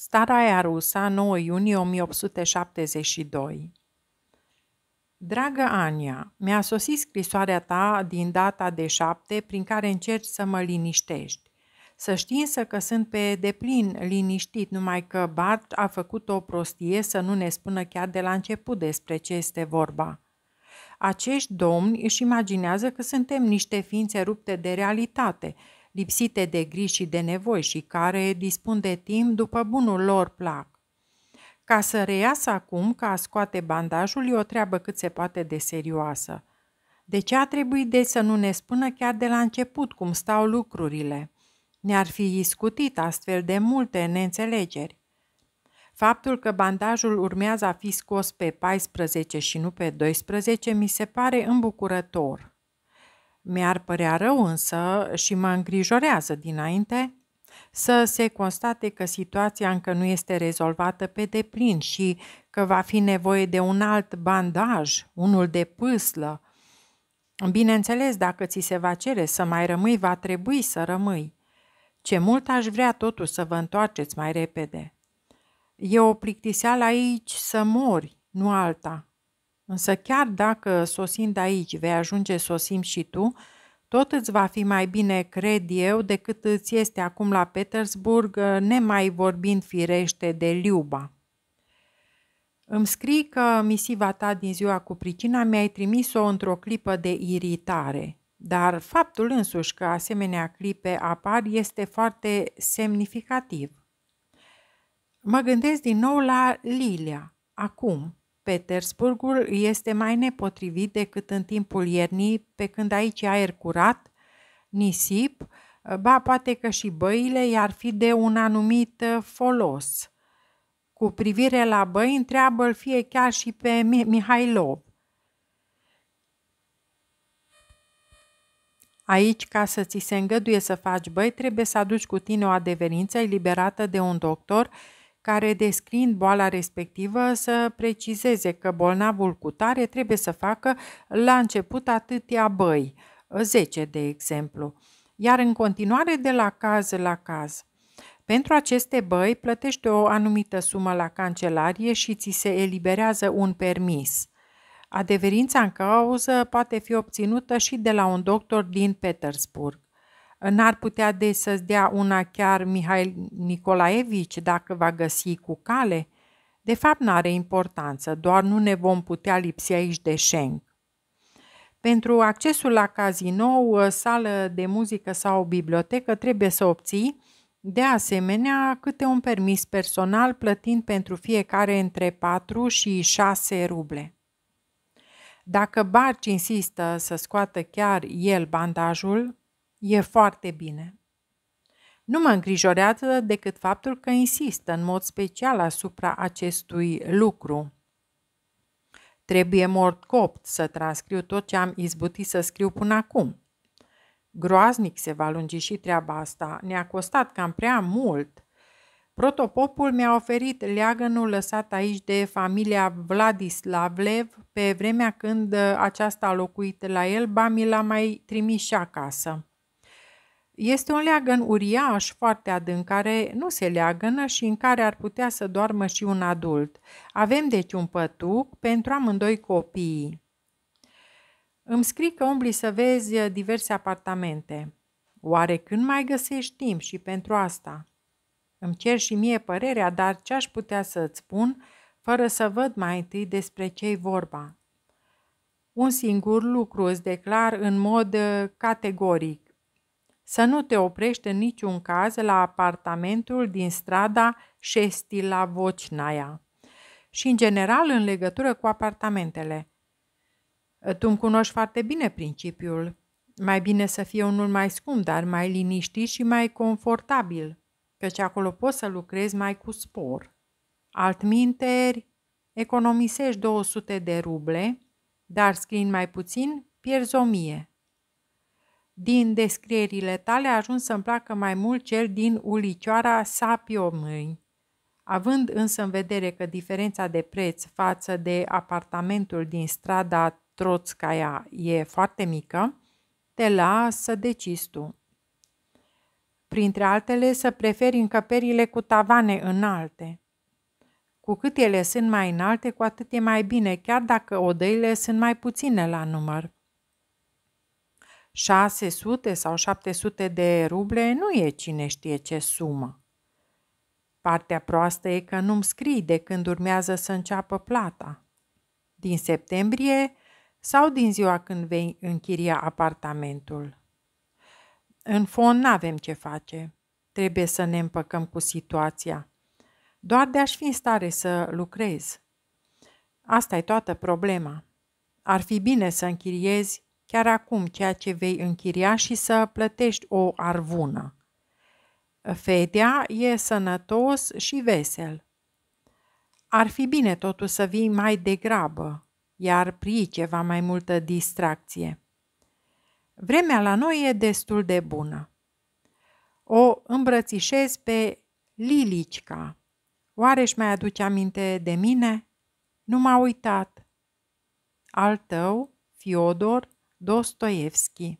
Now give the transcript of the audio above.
Staraia Rusa, 9 iunie 1872 Dragă Ania, mi-a sosit scrisoarea ta din data de 7 prin care încerci să mă liniștești. Să știi însă că sunt pe deplin liniștit, numai că Bart a făcut o prostie să nu ne spună chiar de la început despre ce este vorba. Acești domni își imaginează că suntem niște ființe rupte de realitate – lipsite de griji și de nevoi și care dispun de timp după bunul lor plac. Ca să reiasă acum, ca a scoate bandajul, e o treabă cât se poate de serioasă. De ce a trebuit de să nu ne spună chiar de la început cum stau lucrurile? Ne-ar fi iscutit astfel de multe neînțelegeri. Faptul că bandajul urmează a fi scos pe 14 și nu pe 12 mi se pare îmbucurător. Mi-ar părea rău însă și mă îngrijorează dinainte să se constate că situația încă nu este rezolvată pe deplin și că va fi nevoie de un alt bandaj, unul de pâslă. Bineînțeles, dacă ți se va cere să mai rămâi, va trebui să rămâi. Ce mult aș vrea totuși să vă întoarceți mai repede. E o plictiseală aici să mori, nu alta. Însă chiar dacă sosind aici vei ajunge sosim și tu, tot îți va fi mai bine, cred eu, decât îți este acum la Petersburg, nemai vorbind firește de Liuba. Îmi scrii că misiva ta din ziua cu pricina mi-ai trimis-o într-o clipă de iritare, dar faptul însuși că asemenea clipe apar este foarte semnificativ. Mă gândesc din nou la Lilia, acum, Petersburgul este mai nepotrivit decât în timpul iernii, pe când aici aer curat, nisip, ba poate că și băile i-ar fi de un anumit uh, folos. Cu privire la băi, întreabă-l fie chiar și pe Mihailov. Aici, ca să ți se îngăduie să faci băi, trebuie să aduci cu tine o adeverință eliberată de un doctor care descriind boala respectivă să precizeze că bolnavul cu tare trebuie să facă la început atâtea băi, 10 de exemplu, iar în continuare de la caz la caz. Pentru aceste băi plătești o anumită sumă la cancelarie și ți se eliberează un permis. Adeverința în cauză poate fi obținută și de la un doctor din Petersburg. N-ar putea de să-ți dea una chiar Mihail Nicolaevici dacă va găsi cu cale? De fapt, n-are importanță, doar nu ne vom putea lipsi aici de Schenk. Pentru accesul la cazinou, ă, sală de muzică sau bibliotecă trebuie să obții de asemenea câte un permis personal plătind pentru fiecare între 4 și 6 ruble. Dacă Barci insistă să scoată chiar el bandajul, E foarte bine. Nu mă îngrijorează decât faptul că insistă în mod special asupra acestui lucru. Trebuie mort copt să transcriu tot ce am izbutit să scriu până acum. Groaznic se va lungi și treaba asta. Ne-a costat cam prea mult. Protopopul mi-a oferit leagănul lăsat aici de familia Vladislavlev pe vremea când aceasta a locuit la el, ba mi l-a mai trimis și acasă. Este un leagăn uriaș foarte adânc care nu se leagănă și în care ar putea să doarmă și un adult. Avem deci un pătuc pentru amândoi copiii. Îmi scrii că umbli să vezi uh, diverse apartamente. Oare când mai găsești timp și pentru asta? Îmi cer și mie părerea, dar ce aș putea să-ți spun fără să văd mai întâi despre ce-i vorba? Un singur lucru îți declar în mod uh, categoric să nu te oprești în niciun caz la apartamentul din strada Șestila Vocnaia și în general în legătură cu apartamentele. Tu îmi cunoști foarte bine principiul. Mai bine să fie unul mai scump, dar mai liniștit și mai confortabil, căci acolo poți să lucrezi mai cu spor. Altminteri, economisești 200 de ruble, dar scrii mai puțin, pierzi 1000. Din descrierile tale a ajuns să-mi placă mai mult cel din ulicioara Sapiomâi. Având însă în vedere că diferența de preț față de apartamentul din strada Troțcaia e foarte mică, te las să decizi tu. Printre altele, să preferi încăperile cu tavane înalte. Cu cât ele sunt mai înalte, cu atât e mai bine, chiar dacă odăile sunt mai puține la număr. 600 sau 700 de ruble nu e cine știe ce sumă. Partea proastă e că nu-mi scrii de când urmează să înceapă plata. Din septembrie sau din ziua când vei închiria apartamentul. În fond, n-avem ce face. Trebuie să ne împăcăm cu situația. Doar de aș fi în stare să lucrez. Asta e toată problema. Ar fi bine să închiriezi chiar acum ceea ce vei închiria și să plătești o arvună. Fedea e sănătos și vesel. Ar fi bine totuși să vii mai degrabă, iar prii ceva mai multă distracție. Vremea la noi e destul de bună. O îmbrățișez pe Lilicica. Oare își mai aduce aminte de mine? Nu m-a uitat. Al tău, Fiodor Достоєвський